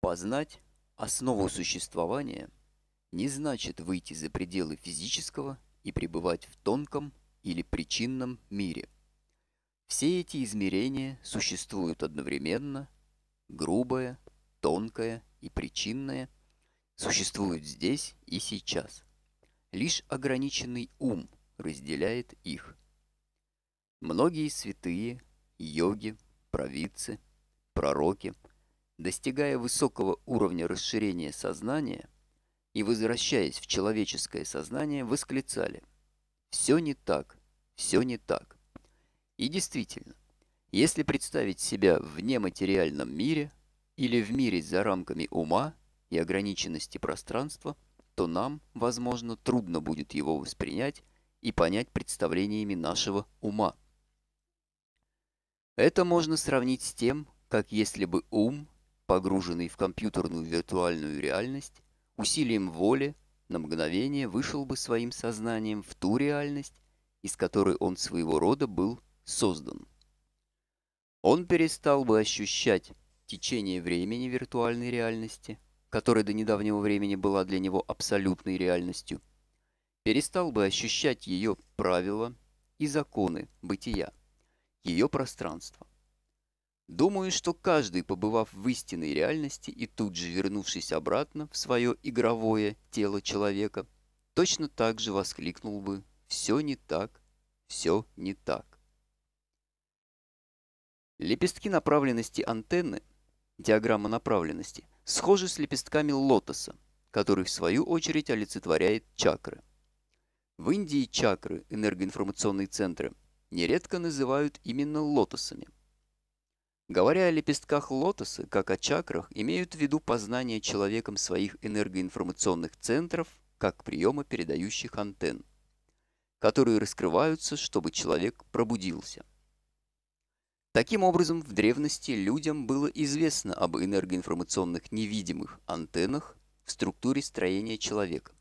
Познать основу существования не значит выйти за пределы физического и пребывать в тонком или причинном мире. Все эти измерения существуют одновременно, грубое, тонкое и причинное существуют здесь и сейчас. Лишь ограниченный ум разделяет их. Многие святые, йоги, провидцы, пророки – Достигая высокого уровня расширения сознания и возвращаясь в человеческое сознание, восклицали «Все не так, все не так». И действительно, если представить себя в нематериальном мире или в мире за рамками ума и ограниченности пространства, то нам, возможно, трудно будет его воспринять и понять представлениями нашего ума. Это можно сравнить с тем, как если бы ум погруженный в компьютерную виртуальную реальность, усилием воли на мгновение вышел бы своим сознанием в ту реальность, из которой он своего рода был создан. Он перестал бы ощущать течение времени виртуальной реальности, которая до недавнего времени была для него абсолютной реальностью, перестал бы ощущать ее правила и законы бытия, ее пространство. Думаю, что каждый, побывав в истинной реальности и тут же вернувшись обратно в свое игровое тело человека, точно так же воскликнул бы «все не так, все не так». Лепестки направленности антенны, диаграмма направленности, схожи с лепестками лотоса, который в свою очередь олицетворяет чакры. В Индии чакры, энергоинформационные центры, нередко называют именно лотосами – Говоря о лепестках лотоса, как о чакрах, имеют в виду познание человеком своих энергоинформационных центров, как приема передающих антенн, которые раскрываются, чтобы человек пробудился. Таким образом, в древности людям было известно об энергоинформационных невидимых антеннах в структуре строения человека.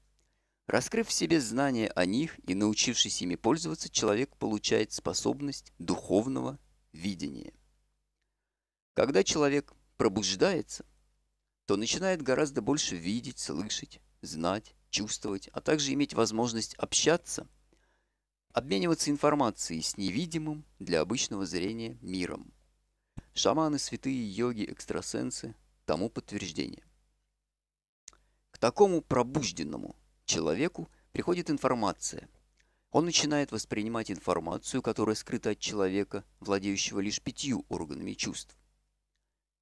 Раскрыв в себе знания о них и научившись ими пользоваться, человек получает способность духовного видения. Когда человек пробуждается, то начинает гораздо больше видеть, слышать, знать, чувствовать, а также иметь возможность общаться, обмениваться информацией с невидимым для обычного зрения миром. Шаманы, святые, йоги, экстрасенсы – тому подтверждение. К такому пробужденному человеку приходит информация. Он начинает воспринимать информацию, которая скрыта от человека, владеющего лишь пятью органами чувств.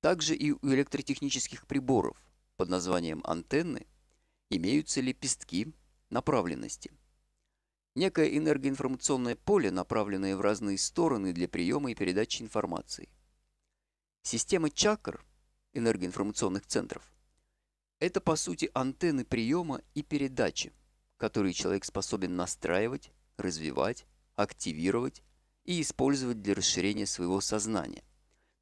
Также и у электротехнических приборов под названием антенны имеются лепестки направленности. Некое энергоинформационное поле, направленное в разные стороны для приема и передачи информации. Система чакр, энергоинформационных центров, это по сути антенны приема и передачи, которые человек способен настраивать, развивать, активировать и использовать для расширения своего сознания –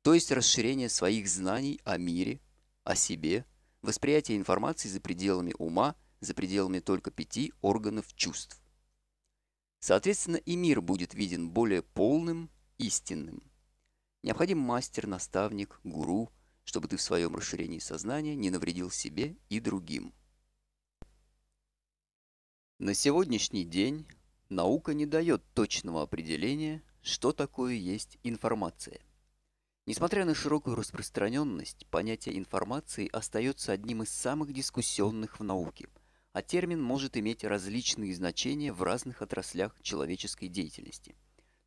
то есть расширение своих знаний о мире, о себе, восприятие информации за пределами ума, за пределами только пяти органов чувств. Соответственно, и мир будет виден более полным, истинным. Необходим мастер, наставник, гуру, чтобы ты в своем расширении сознания не навредил себе и другим. На сегодняшний день наука не дает точного определения, что такое есть информация. Несмотря на широкую распространенность, понятие информации остается одним из самых дискуссионных в науке, а термин может иметь различные значения в разных отраслях человеческой деятельности.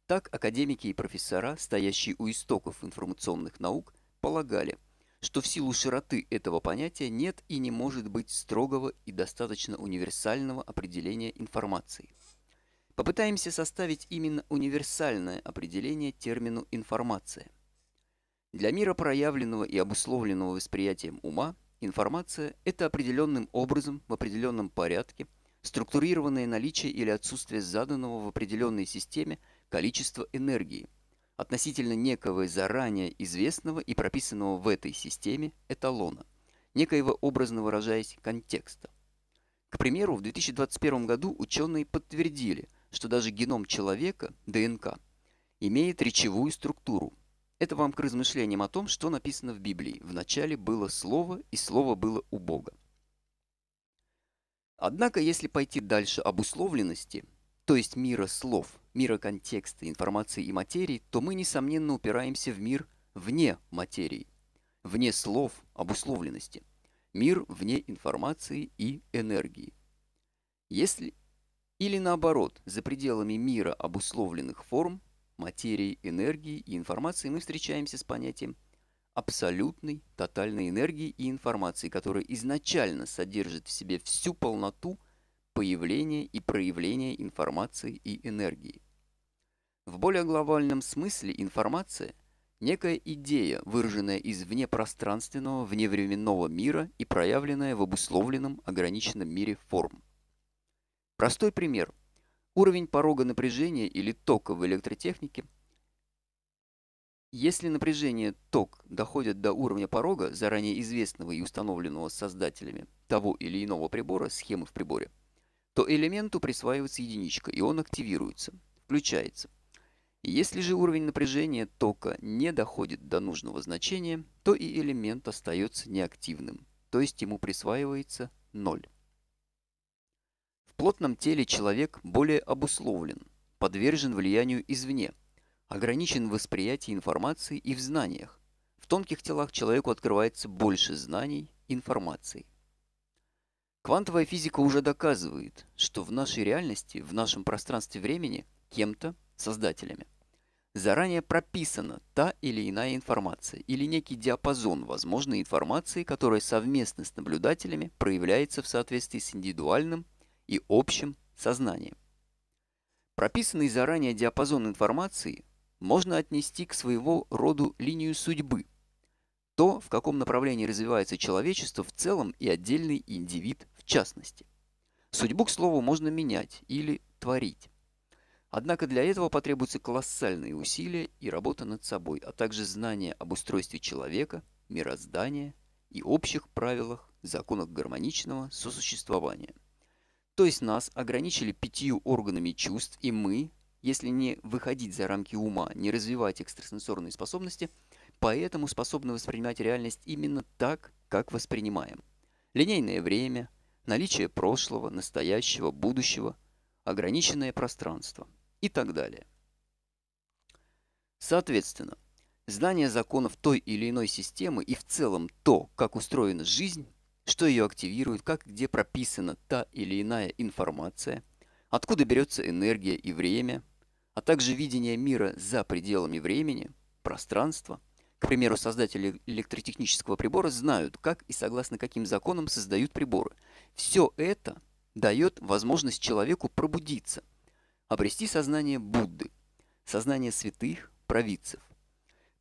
Так академики и профессора, стоящие у истоков информационных наук, полагали, что в силу широты этого понятия нет и не может быть строгого и достаточно универсального определения информации. Попытаемся составить именно универсальное определение термину «информация». Для мира проявленного и обусловленного восприятием ума информация – это определенным образом, в определенном порядке, структурированное наличие или отсутствие заданного в определенной системе количества энергии, относительно некого заранее известного и прописанного в этой системе эталона, некоего образно выражаясь контекста. К примеру, в 2021 году ученые подтвердили, что даже геном человека, ДНК, имеет речевую структуру, это вам к размышлениям о том, что написано в Библии. В начале было Слово, и Слово было у Бога. Однако, если пойти дальше об условленности, то есть мира слов, мира контекста, информации и материи, то мы, несомненно, упираемся в мир вне материи, вне слов об условленности, мир вне информации и энергии. Если или наоборот, за пределами мира обусловленных форм, материи, энергии и информации мы встречаемся с понятием абсолютной, тотальной энергии и информации, которая изначально содержит в себе всю полноту появления и проявления информации и энергии. В более глобальном смысле информация – некая идея, выраженная из внепространственного, вневременного мира и проявленная в обусловленном, ограниченном мире форм. Простой пример – Уровень порога напряжения или тока в электротехнике. Если напряжение ток доходит до уровня порога, заранее известного и установленного создателями того или иного прибора, схемы в приборе, то элементу присваивается единичка, и он активируется, включается. Если же уровень напряжения тока не доходит до нужного значения, то и элемент остается неактивным, то есть ему присваивается ноль плотном теле человек более обусловлен, подвержен влиянию извне, ограничен в восприятии информации и в знаниях. В тонких телах человеку открывается больше знаний, информации. Квантовая физика уже доказывает, что в нашей реальности, в нашем пространстве времени, кем-то, создателями, заранее прописана та или иная информация или некий диапазон возможной информации, которая совместно с наблюдателями проявляется в соответствии с индивидуальным и общим сознанием. Прописанный заранее диапазон информации можно отнести к своего роду линию судьбы, то, в каком направлении развивается человечество в целом и отдельный индивид в частности. Судьбу, к слову, можно менять или творить. Однако для этого потребуются колоссальные усилия и работа над собой, а также знания об устройстве человека, мироздания и общих правилах, законах гармоничного сосуществования – то есть нас ограничили пятью органами чувств, и мы, если не выходить за рамки ума, не развивать экстрасенсорные способности, поэтому способны воспринимать реальность именно так, как воспринимаем. Линейное время, наличие прошлого, настоящего, будущего, ограниченное пространство и так далее. Соответственно, знание законов той или иной системы и в целом то, как устроена жизнь, что ее активирует, как и где прописана та или иная информация, откуда берется энергия и время, а также видение мира за пределами времени, пространства. К примеру, создатели электротехнического прибора знают, как и согласно каким законам создают приборы. Все это дает возможность человеку пробудиться, обрести сознание Будды, сознание святых, провидцев.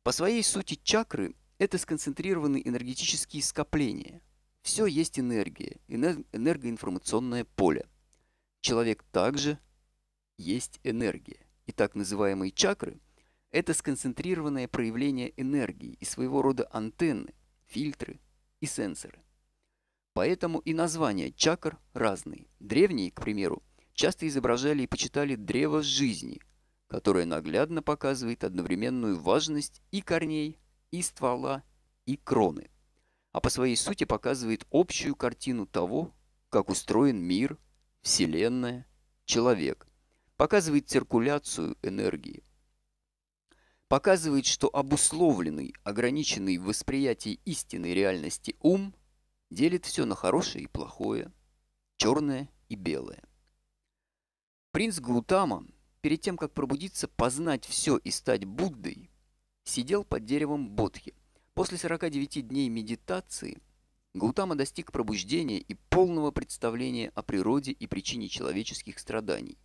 По своей сути чакры – это сконцентрированные энергетические скопления – все есть энергия, энергоинформационное поле. Человек также есть энергия. И так называемые чакры – это сконцентрированное проявление энергии и своего рода антенны, фильтры и сенсоры. Поэтому и названия чакр разные. Древние, к примеру, часто изображали и почитали древо жизни, которое наглядно показывает одновременную важность и корней, и ствола, и кроны – а по своей сути показывает общую картину того, как устроен мир, Вселенная, человек. Показывает циркуляцию энергии. Показывает, что обусловленный, ограниченный в восприятии истинной реальности ум делит все на хорошее и плохое, черное и белое. Принц Гутама, перед тем, как пробудиться, познать все и стать Буддой, сидел под деревом Бодхи – После 49 дней медитации Гаутама достиг пробуждения и полного представления о природе и причине человеческих страданий,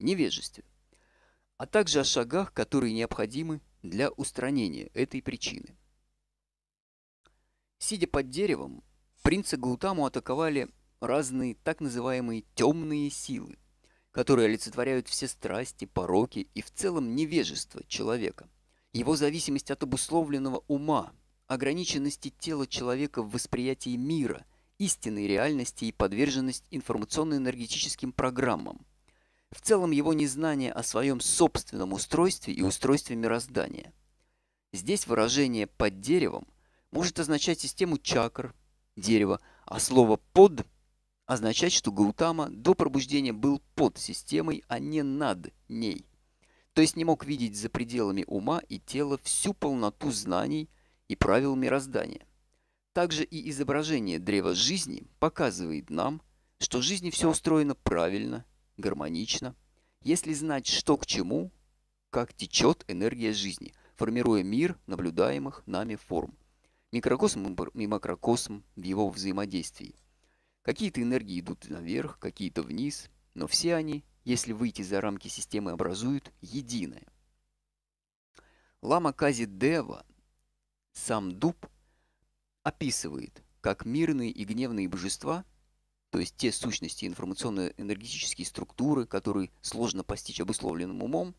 невежестве, а также о шагах, которые необходимы для устранения этой причины. Сидя под деревом, принца Гаутаму атаковали разные так называемые «темные силы», которые олицетворяют все страсти, пороки и в целом невежество человека – его зависимость от обусловленного ума, ограниченности тела человека в восприятии мира, истинной реальности и подверженность информационно-энергетическим программам. В целом его незнание о своем собственном устройстве и устройстве мироздания. Здесь выражение «под деревом» может означать систему чакр, дерево, а слово «под» означать, что Гаутама до пробуждения был под системой, а не над ней – то есть не мог видеть за пределами ума и тела всю полноту знаний и правил мироздания. Также и изображение древа жизни показывает нам, что в жизни все устроено правильно, гармонично, если знать, что к чему, как течет энергия жизни, формируя мир наблюдаемых нами форм. Микрокосм и макрокосм в его взаимодействии. Какие-то энергии идут наверх, какие-то вниз, но все они если выйти за рамки системы, образуют единое. Лама Кази Дева, сам дуб, описывает, как мирные и гневные божества, то есть те сущности информационно-энергетические структуры, которые сложно постичь обусловленным умом,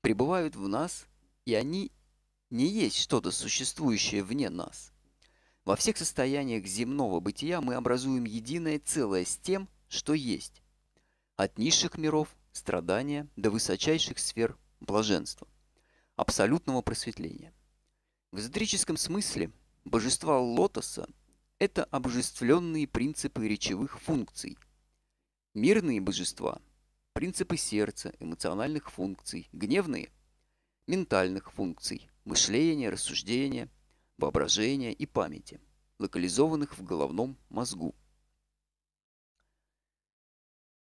пребывают в нас, и они не есть что-то существующее вне нас. Во всех состояниях земного бытия мы образуем единое целое с тем, что есть от низших миров страдания до высочайших сфер блаженства, абсолютного просветления. В эзотерическом смысле божества лотоса – это обожествленные принципы речевых функций. Мирные божества – принципы сердца, эмоциональных функций, гневные – ментальных функций, мышления, рассуждения, воображения и памяти, локализованных в головном мозгу.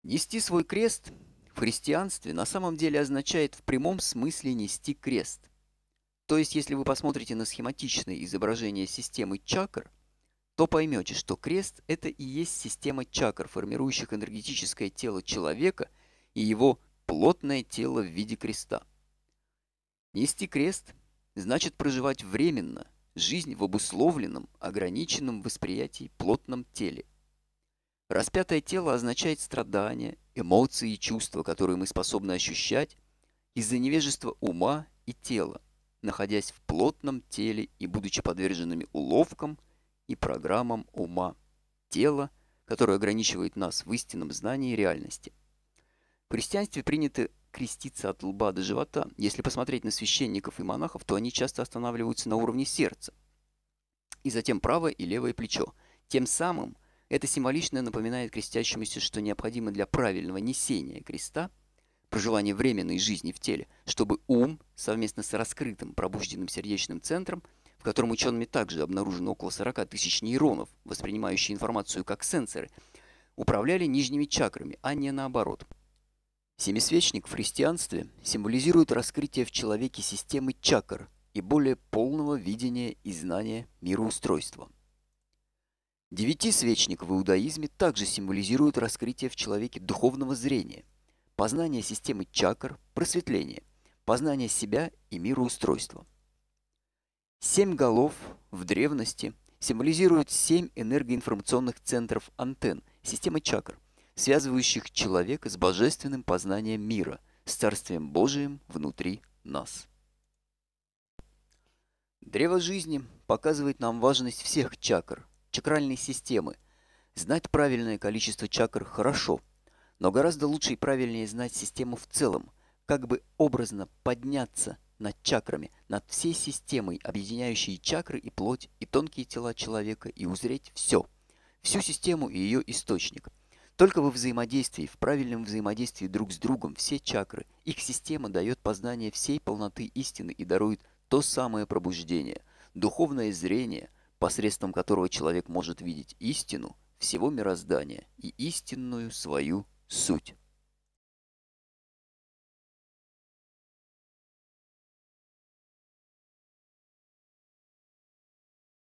Нести свой крест в христианстве на самом деле означает в прямом смысле нести крест. То есть, если вы посмотрите на схематичное изображение системы чакр, то поймете, что крест – это и есть система чакр, формирующих энергетическое тело человека и его плотное тело в виде креста. Нести крест – значит проживать временно жизнь в обусловленном, ограниченном восприятии плотном теле – Распятое тело означает страдания, эмоции и чувства, которые мы способны ощущать из-за невежества ума и тела, находясь в плотном теле и будучи подверженными уловкам и программам ума, тела, которое ограничивает нас в истинном знании реальности. В христианстве принято креститься от лба до живота. Если посмотреть на священников и монахов, то они часто останавливаются на уровне сердца. И затем правое и левое плечо. Тем самым – это символично напоминает крестящемуся, что необходимо для правильного несения креста проживание временной жизни в теле, чтобы ум совместно с раскрытым пробужденным сердечным центром, в котором учеными также обнаружено около 40 тысяч нейронов, воспринимающие информацию как сенсоры, управляли нижними чакрами, а не наоборот. Семисвечник в христианстве символизирует раскрытие в человеке системы чакр и более полного видения и знания мироустройства. Девятисвечник в иудаизме также символизирует раскрытие в человеке духовного зрения, познание системы чакр, просветление, познание себя и мироустройства. Семь голов в древности символизируют семь энергоинформационных центров антенн, системы чакр, связывающих человека с божественным познанием мира, с Царствием Божиим внутри нас. Древо жизни показывает нам важность всех чакр, чакральной системы. Знать правильное количество чакр хорошо, но гораздо лучше и правильнее знать систему в целом, как бы образно подняться над чакрами, над всей системой, объединяющей чакры и плоть, и тонкие тела человека, и узреть все, всю систему и ее источник. Только во взаимодействии, в правильном взаимодействии друг с другом все чакры, их система дает познание всей полноты истины и дарует то самое пробуждение, духовное зрение – посредством которого человек может видеть истину всего мироздания и истинную свою суть.